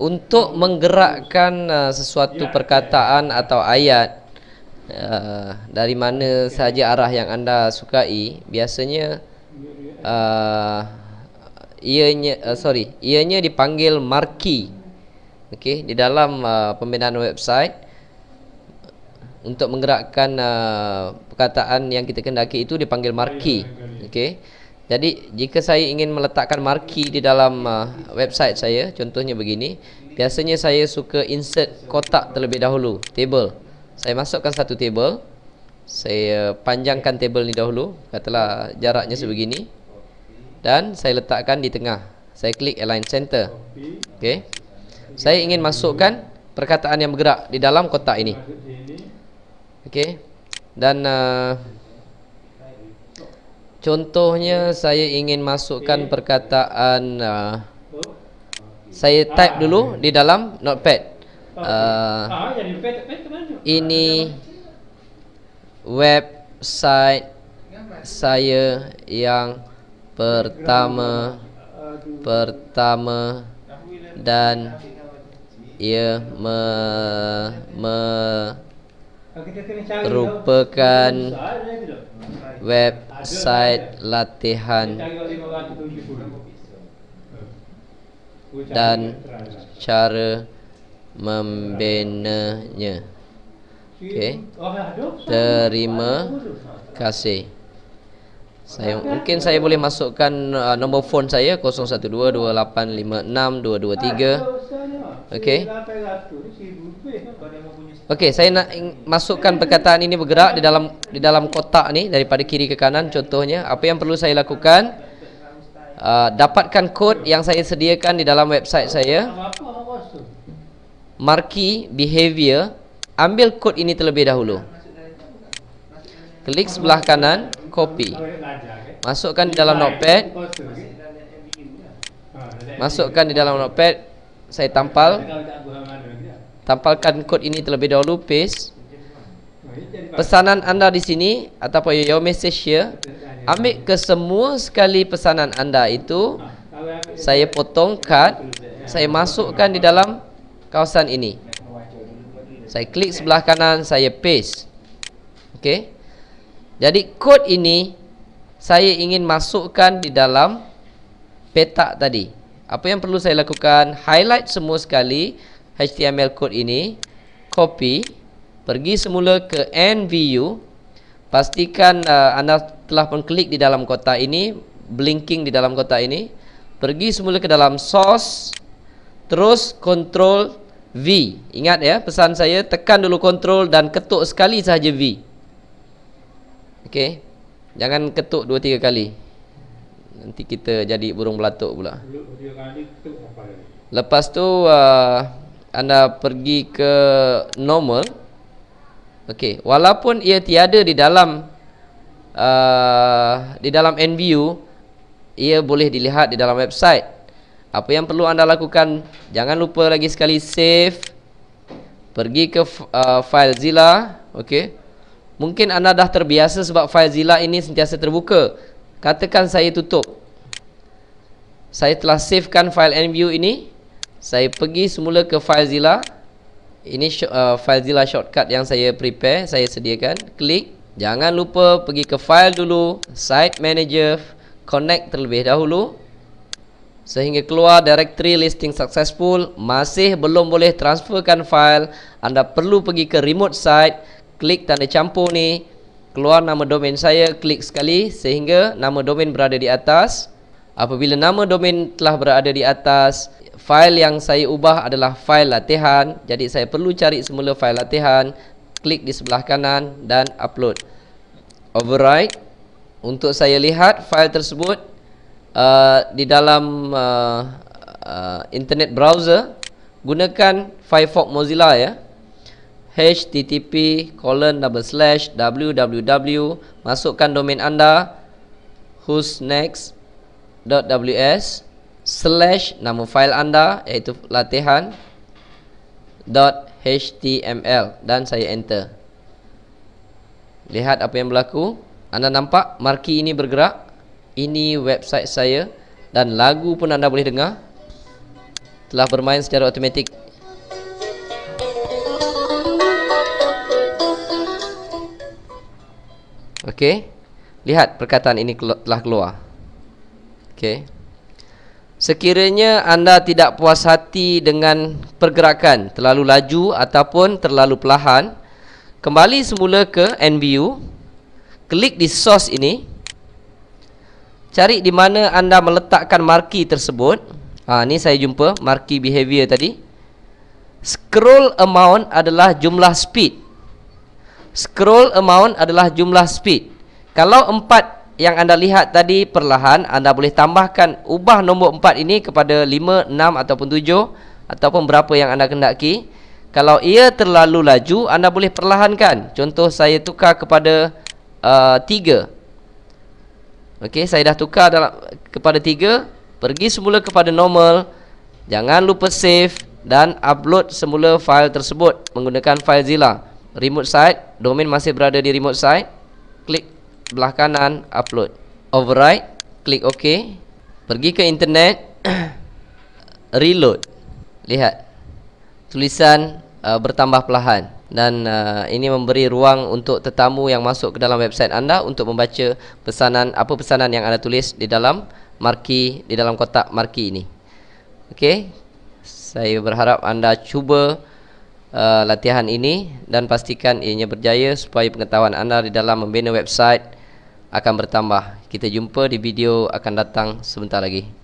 untuk menggerakkan uh, sesuatu ya, ya, ya. perkataan ya. atau ayat uh, dari mana saja arah yang anda sukai biasanya uh, ianya uh, sorry ianya dipanggil marki okey di dalam uh, pembinaan website untuk menggerakkan uh, perkataan yang kita kendaki itu dipanggil marki ya, okey jadi jika saya ingin meletakkan marki di dalam uh, website saya contohnya begini biasanya saya suka insert kotak terlebih dahulu table saya masukkan satu table saya panjangkan table ni dahulu katalah jaraknya sebegini dan saya letakkan di tengah saya klik align center okey saya ingin masukkan perkataan yang bergerak di dalam kotak ini okey dan uh, Contohnya saya ingin masukkan perkataan uh, saya ah. type dulu di dalam notepad. Ah, uh, ah, ini website saya yang pertama pertama dan ia me, me merupakan website latihan dan cara membinanya. Okey. Terima kasih. Saya mungkin saya boleh masukkan uh, nombor fon saya 0122856223. Okey. Okey, saya nak masukkan perkataan ini bergerak di dalam di dalam kotak ni daripada kiri ke kanan contohnya. Apa yang perlu saya lakukan? Uh, dapatkan kod yang saya sediakan di dalam website saya. Marki behavior, ambil kod ini terlebih dahulu. Klik sebelah kanan, copy. Masukkan di dalam notepad. Masukkan di dalam notepad saya tampal tampalkan kod ini terlebih dahulu paste pesanan anda di sini ataupun your message here ambil ke semua sekali pesanan anda itu saya potong kad saya masukkan di dalam kawasan ini saya klik sebelah kanan saya paste okey jadi kod ini saya ingin masukkan di dalam petak tadi apa yang perlu saya lakukan highlight semua sekali HTML code ini copy pergi semula ke NVU pastikan uh, anda telah pun klik di dalam kotak ini blinking di dalam kotak ini pergi semula ke dalam source terus control V ingat ya pesan saya tekan dulu control dan ketuk sekali sahaja V okey jangan ketuk 2 3 kali nanti kita jadi burung belatuk pula lepas tu uh, anda pergi ke normal okey walaupun ia tiada di dalam uh, di dalam nvu ia boleh dilihat di dalam website apa yang perlu anda lakukan jangan lupa lagi sekali save pergi ke uh, file zilla okey mungkin anda dah terbiasa sebab file zilla ini sentiasa terbuka Katakan saya tutup Saya telah savekan file nview ini Saya pergi semula ke FileZilla Ini sh- uh, FileZilla shortcut yang saya prepare Saya sediakan Klik Jangan lupa pergi ke file dulu Site manager Connect terlebih dahulu Sehingga keluar directory listing successful Masih belum boleh transferkan file Anda perlu pergi ke remote site Klik tanda campur ni keluar nama domain saya, klik sekali sehingga nama domain berada di atas. Apabila nama domain telah berada di atas, file yang saya ubah adalah file latihan. Jadi saya perlu cari semula file latihan, klik di sebelah kanan dan upload. Override untuk saya lihat file tersebut uh, di dalam uh, uh, internet browser gunakan Firefox Mozilla ya http colon double slash www masukkan domain anda who's next dot ws slash nama fail anda iaitu latihan dot html dan saya enter lihat apa yang berlaku anda nampak marki ini bergerak ini website saya dan lagu pun anda boleh dengar telah bermain secara automatik Okay, Lihat perkataan ini telah keluar. Okay, Sekiranya anda tidak puas hati dengan pergerakan terlalu laju ataupun terlalu perlahan, kembali semula ke NBU. Klik di source ini. Cari di mana anda meletakkan marki tersebut. Ha, ini saya jumpa marki behavior tadi. Scroll amount adalah jumlah speed. Scroll amount adalah jumlah speed. Kalau 4 yang anda lihat tadi perlahan, anda boleh tambahkan ubah nombor 4 ini kepada 5, 6 ataupun 7 ataupun berapa yang anda kehendaki. Kalau ia terlalu laju, anda boleh perlahankan. Contoh saya tukar kepada uh, 3. Okey, saya dah tukar dalam kepada 3, pergi semula kepada normal. Jangan lupa save dan upload semula file tersebut menggunakan FileZilla. Remote site domain masih berada di remote site klik belah kanan upload override klik ok pergi ke internet reload lihat tulisan uh, bertambah perlahan dan uh, ini memberi ruang untuk tetamu yang masuk ke dalam website anda untuk membaca pesanan apa pesanan yang anda tulis di dalam marki di dalam kotak marki ini okey saya berharap anda cuba uh, latihan ini dan pastikan ianya berjaya supaya pengetahuan anda di dalam membina website akan bertambah. Kita jumpa di video akan datang sebentar lagi.